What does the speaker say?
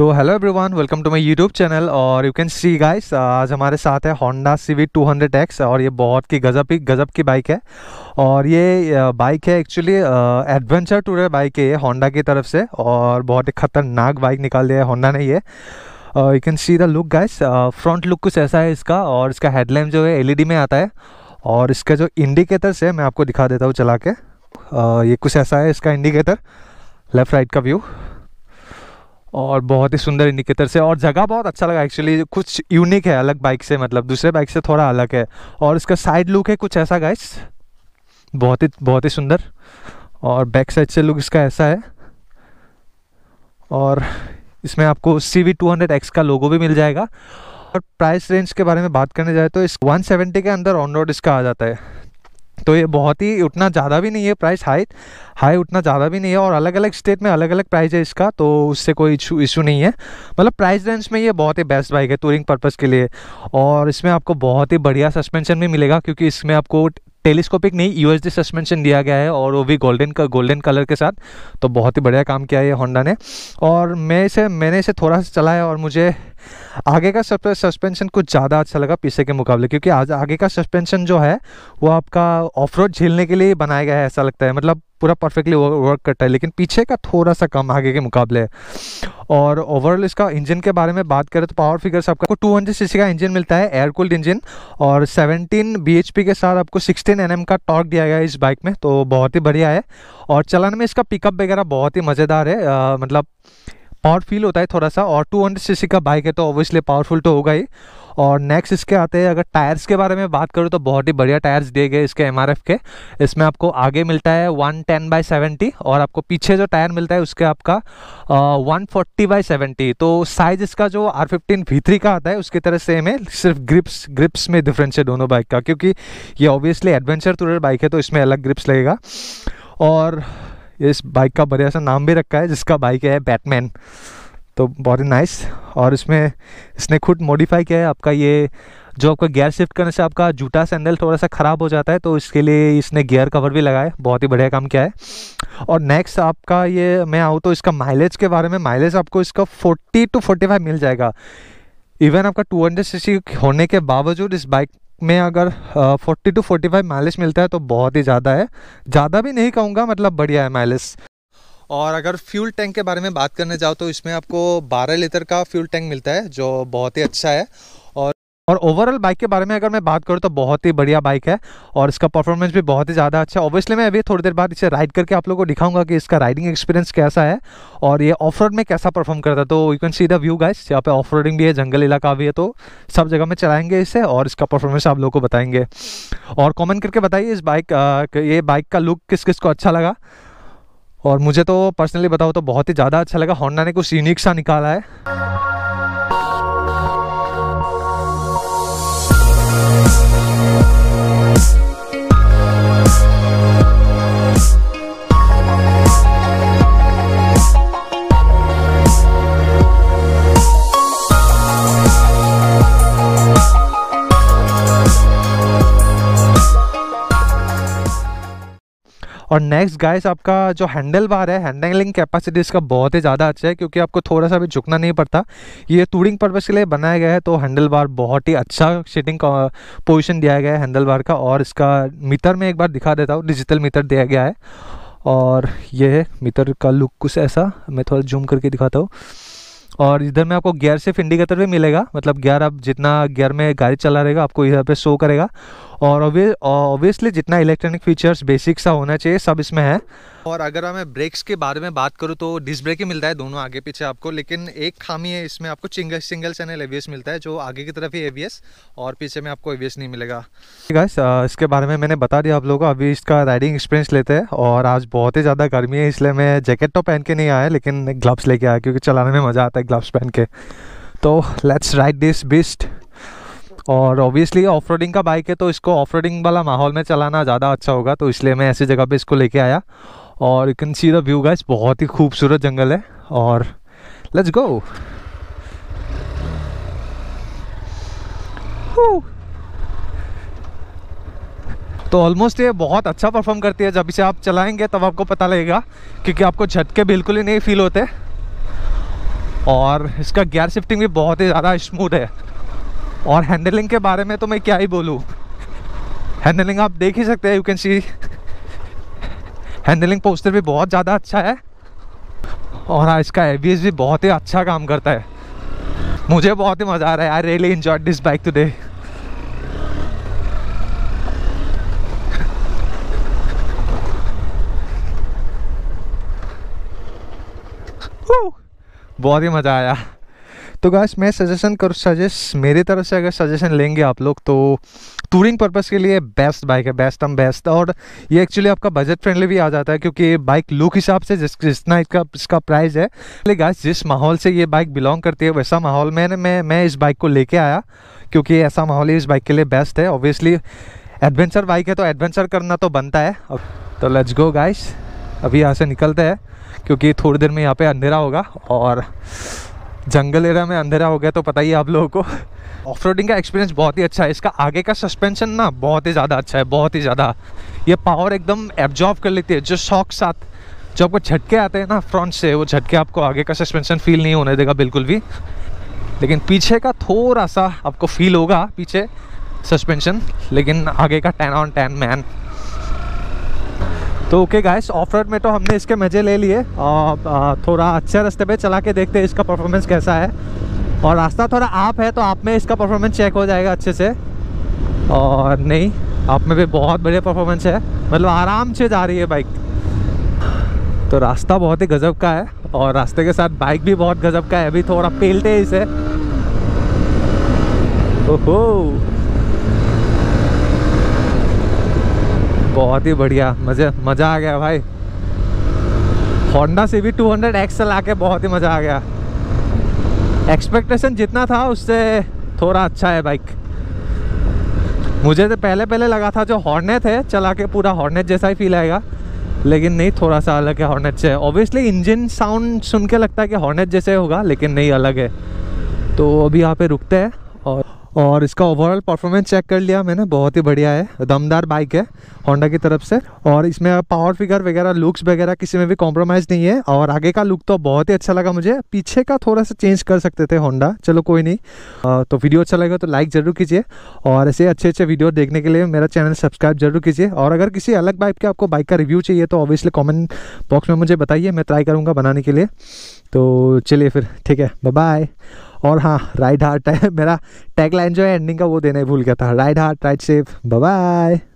तो hello everyone welcome to my YouTube channel और you can see guys आज हमारे साथ है होंडा सीवी 200X और ये बहुत ही गजब ही गजब की बाइक है और ये बाइक है एक्चुअली एडवेंचर टूर बाइक है ये होंडा की तरफ से और बहुत ही खतरनाक बाइक निकाल दिया है होंडा ने ये you can see the look guys front look कुछ ऐसा है इसका और इसका हेडलाइट जो है एल e में आता है और इसका जो इंडिकेटर्स है मैं आपको दिखा देता हूँ चला के uh, ये कुछ ऐसा है इसका इंडिकेटर लेफ़्ट राइट का व्यू और बहुत ही सुंदर इंडिकेटर से और जगह बहुत अच्छा लगा एक्चुअली कुछ यूनिक है अलग बाइक से मतलब दूसरे बाइक से थोड़ा अलग है और इसका साइड लुक है कुछ ऐसा गाइस बहुत ही बहुत ही सुंदर और बैक साइड से लुक इसका ऐसा है और इसमें आपको C V two hundred X का लोगो भी मिल जाएगा और प्राइस रेंज के बारे में बात करने जाए तो इस 170 के अंदर ऑन रोड इसका आ जाता है तो ये बहुत ही उतना ज़्यादा भी नहीं है प्राइस हाई हाई उतना ज़्यादा भी नहीं है और अलग अलग स्टेट में अलग अलग प्राइस है इसका तो उससे कोई इशू इशू नहीं है मतलब प्राइस रेंज में ये बहुत ही बेस्ट बाइक है टूरिंग पर्पज़ के लिए और इसमें आपको बहुत ही बढ़िया सस्पेंशन भी मिलेगा क्योंकि इसमें आपको टेलीस्कोपिक नहीं यू सस्पेंशन दिया गया है और वो भी गोल्डन का गोल्डन कलर के साथ तो बहुत ही बढ़िया काम किया है होंडा ने और मैं इसे मैंने इसे थोड़ा सा चलाया और मुझे आगे का सस्पेंशन कुछ ज़्यादा अच्छा लगा पीछे के मुकाबले क्योंकि आज आगे का सस्पेंशन जो है वो आपका ऑफ रोड झेलने के लिए बनाया गया है ऐसा लगता है मतलब पूरा परफेक्टली वर्क करता है लेकिन पीछे का थोड़ा सा कम आगे के मुकाबले और ओवरऑल इसका इंजन के बारे में बात करें तो पावर फिगर्स आपको टू 200 सीसी का इंजन मिलता है एयर कूल्ड इंजन और 17 बीएचपी के साथ आपको 16 एनएम का टॉर्क दिया गया है इस बाइक में तो बहुत ही बढ़िया है और चलाने में इसका पिकअप वगैरह बहुत ही मज़ेदार है आ, मतलब पावर फील होता है थोड़ा सा और 200 सीसी का बाइक है तो ऑब्वियसली पावरफुल तो होगा ही और नेक्स्ट इसके आते हैं अगर टायर्स के बारे में बात करूँ तो बहुत ही बढ़िया टायर्स दिए गए इसके एम के इसमें आपको आगे मिलता है वन टेन बाई सेवेंटी और आपको पीछे जो टायर मिलता है उसके आपका वन फोर्टी बाई सेवेंटी तो साइज इसका जो आर फिफ्टीन भी का आता है उसकी तरह सेम है सिर्फ ग्रिप्स ग्रिप्स में डिफरेंस है दोनों बाइक का क्योंकि ये ऑब्वियसली एडवेंचर टूर बाइक है तो इसमें अलग ग्रिप्स लगेगा और इस बाइक का बढ़िया सा नाम भी रखा है जिसका बाइक है बैटमैन तो बहुत ही नाइस और इसमें इसने खुद मॉडिफाई किया है आपका ये जो आपका गियर शिफ्ट करने से आपका जूटा सैंडल थोड़ा सा ख़राब हो जाता है तो इसके लिए इसने गियर कवर भी लगाया बहुत ही बढ़िया काम किया है और नेक्स्ट आपका ये मैं आऊँ तो इसका माइलेज के बारे में माइलेज आपको इसका फोर्टी टू फोर्टी मिल जाएगा इवन आपका 200 सीसी होने के बावजूद इस बाइक में अगर forty to forty five mileage मिलता है तो बहुत ही ज़्यादा है ज़्यादा भी नहीं कहूँगा मतलब बढ़िया है माइलेज और अगर फ्यूल टैंक के बारे में बात करने जाओ तो इसमें आपको 12 लीटर का फ्यूल टैंक मिलता है जो बहुत ही अच्छा है और ओवरऑल बाइक के बारे में अगर मैं बात करूँ तो बहुत ही बढ़िया बाइक है और इसका परफॉर्मेंस भी बहुत ही ज़्यादा अच्छा है ऑब्वियसली मैं अभी थोड़ी देर बाद इसे राइड करके आप लोगों को दिखाऊंगा कि इसका राइडिंग एक्सपीरियंस कैसा है और ये ऑफ में कैसा परफॉर्म करता है तो you can see the view guys यहाँ पे ऑफ भी है जंगल इलाका भी है तो सब जगह में चलाएंगे इसे और इसका परफॉर्मेंस आप लोग को बताएंगे और कॉमेंट करके बताइए इस बाइक ये बाइक का लुक किस किस को अच्छा लगा और मुझे तो पर्सनली बताओ तो बहुत ही ज़्यादा अच्छा लगा हॉन्डा ने कुछ यूनिक सा निकाला है नेक्स्ट गाइस आपका जो हैंडल बार है हैंडलिंग कैपेसिटी इसका बहुत ही ज़्यादा अच्छा है क्योंकि आपको थोड़ा सा भी झुकना नहीं पड़ता ये टूरिंग पर्पज़ के लिए बनाया गया है तो हैंडल बार बहुत ही अच्छा सेटिंग पोजिशन दिया गया है हैंडल बार का और इसका मीटर में एक बार दिखा देता हूँ डिजिटल मीटर दिया गया है और ये है मीटर का लुक कुछ ऐसा मैं थोड़ा जूम करके दिखाता हूँ और इधर में आपको गियर सिर्फ इंडिकेटर भी मिलेगा मतलब गियर आप जितना गियर में गाड़ी चला रहेगा आपको इधर पे शो करेगा और ऑब्वियसली जितना इलेक्ट्रॉनिक फीचर्स बेसिक सा होना चाहिए सब इसमें है और अगर मैं ब्रेक्स के बारे में बात करूँ तो डिस्क ब्रेक ही मिलता है दोनों आगे पीछे आपको लेकिन एक खामी है इसमें आपको सिंगल सिंगल चैनल एवीएस मिलता है जो आगे की तरफ ही एवीएस और पीछे में आपको एवीएस नहीं मिलेगा गाइस uh, इसके बारे में मैंने बता दिया आप लोगों को अभी इसका राइडिंग एक्सपीरियंस लेते हैं और आज बहुत ही ज़्यादा गर्मी है इसलिए मैं जैकेट तो पहन के नहीं आया लेकिन ग्लव्स लेके आया क्योंकि चलाने में मज़ा आता है ग्लव्स पहन के तो लेट्स राइड दिस बिस्ट और ऑब्वियसली ऑफ रोडिंग का बाइक है तो इसको ऑफ रोडिंग वाला माहौल में चलाना ज़्यादा अच्छा होगा तो इसलिए मैं ऐसी जगह पर इसको लेके आया और you can see the view guys बहुत ही खूबसूरत जंगल है और लेट्स गो तो ऑलमोस्ट ये बहुत अच्छा परफॉर्म करती है जब इसे आप चलाएंगे तब आपको पता लगेगा क्योंकि आपको झटके बिल्कुल ही नहीं फील होते और इसका गियर शिफ्टिंग भी बहुत ही ज़्यादा स्मूथ है और हैंडलिंग के बारे में तो मैं क्या ही बोलूँ हैंडलिंग आप देख ही सकते हैं you can see handling posture भी बहुत ज़्यादा अच्छा है और हाँ, इसका ए भी बहुत ही अच्छा काम करता है मुझे बहुत ही मज़ा आ रहा है I really enjoy this bike today बहुत ही मज़ा आया तो गाइस मैं सजेशन कर सजेस्ट मेरी तरफ से अगर सजेशन लेंगे आप लोग तो टूरिंग पर्पज़ के लिए बेस्ट बाइक है बेस्ट एम बेस्ट और ये एक्चुअली आपका बजट फ्रेंडली भी आ जाता है क्योंकि बाइक लुक हिसाब से जिस जितना इसका इसका प्राइस है ले गाइस जिस माहौल से ये बाइक बिलोंग करती है वैसा माहौल मैंने मैं मैं इस बाइक को लेके आया क्योंकि ऐसा माहौल इस बाइक के लिए बेस्ट है ऑब्वियसली एडवेंचर बाइक है तो एडवेंचर करना तो बनता है अब तो लेट्स गो गाइस अभी यहाँ से निकलते हैं क्योंकि थोड़ी देर में यहाँ पे अंधेरा होगा और जंगल एरिया में अंधेरा हो गया तो पता ही आप लोगों को ऑफ का एक्सपीरियंस बहुत ही अच्छा है इसका आगे का सस्पेंशन ना बहुत ही ज़्यादा अच्छा है बहुत ही ज़्यादा ये पावर एकदम एब्जॉर्व कर लेती है जो शौक साथ जो आपको झटके आते हैं ना फ्रंट से वो झटके आपको आगे का सस्पेंशन फील नहीं होने देगा बिल्कुल भी लेकिन पीछे का थोड़ा सा आपको फील होगा पीछे सस्पेंशन लेकिन आगे का टेन ऑन टेन मैन तो ओके गाइस ऑफ रोड में तो हमने इसके मज़े ले लिए और थोड़ा अच्छे रास्ते पे चला के देखते हैं इसका परफॉर्मेंस कैसा है और रास्ता थोड़ा आप है तो आप में इसका परफॉर्मेंस चेक हो जाएगा अच्छे से और नहीं आप में भी बहुत बढ़िया परफॉर्मेंस है मतलब आराम से जा रही है बाइक तो रास्ता बहुत ही गजब का है और रास्ते के साथ बाइक भी बहुत गजब का है अभी थोड़ा पेलते हैं इसे ओहो बहुत ही बढ़िया मज़े मज़ा आ गया भाई होंडा से भी टू हंड्रेड एक्सल आके बहुत ही मज़ा आ गया एक्सपेक्टेशन जितना था उससे थोड़ा अच्छा है बाइक मुझे तो पहले पहले लगा था जो हॉर्नेट है चला के पूरा हॉर्नेट जैसा ही फील आएगा लेकिन नहीं थोड़ा सा अलग है हॉर्नेट से ऑब्वियसली इंजन साउंड सुन के लगता है कि हॉर्नेट जैसे होगा लेकिन नहीं अलग है तो अभी यहाँ पे रुकते हैं और इसका ओवरऑल परफॉर्मेंस चेक कर लिया मैंने बहुत ही बढ़िया है दमदार बाइक है होंडा की तरफ से और इसमें पावर फिगर वगैरह लुक्स वगैरह किसी में भी कॉम्प्रोमाइज़ नहीं है और आगे का लुक तो बहुत ही अच्छा लगा मुझे पीछे का थोड़ा सा चेंज कर सकते थे होंडा चलो कोई नहीं तो वीडियो अच्छा लगेगा तो लाइक ज़रूर कीजिए और ऐसे अच्छे अच्छे वीडियो देखने के लिए मेरा चैनल सब्सक्राइब जरूर कीजिए और अगर किसी अलग बाइक के आपको बाइक का रिव्यू चाहिए तो ऑब्वियसली कॉमेंट बॉक्स में मुझे बताइए मैं ट्राई करूँगा बनाने के लिए तो चलिए फिर ठीक है बाय और हाँ राइट हार्ट है मेरा टैग लाइन जो है एंडिंग का वो देने भूल गया था ride hard ride safe bye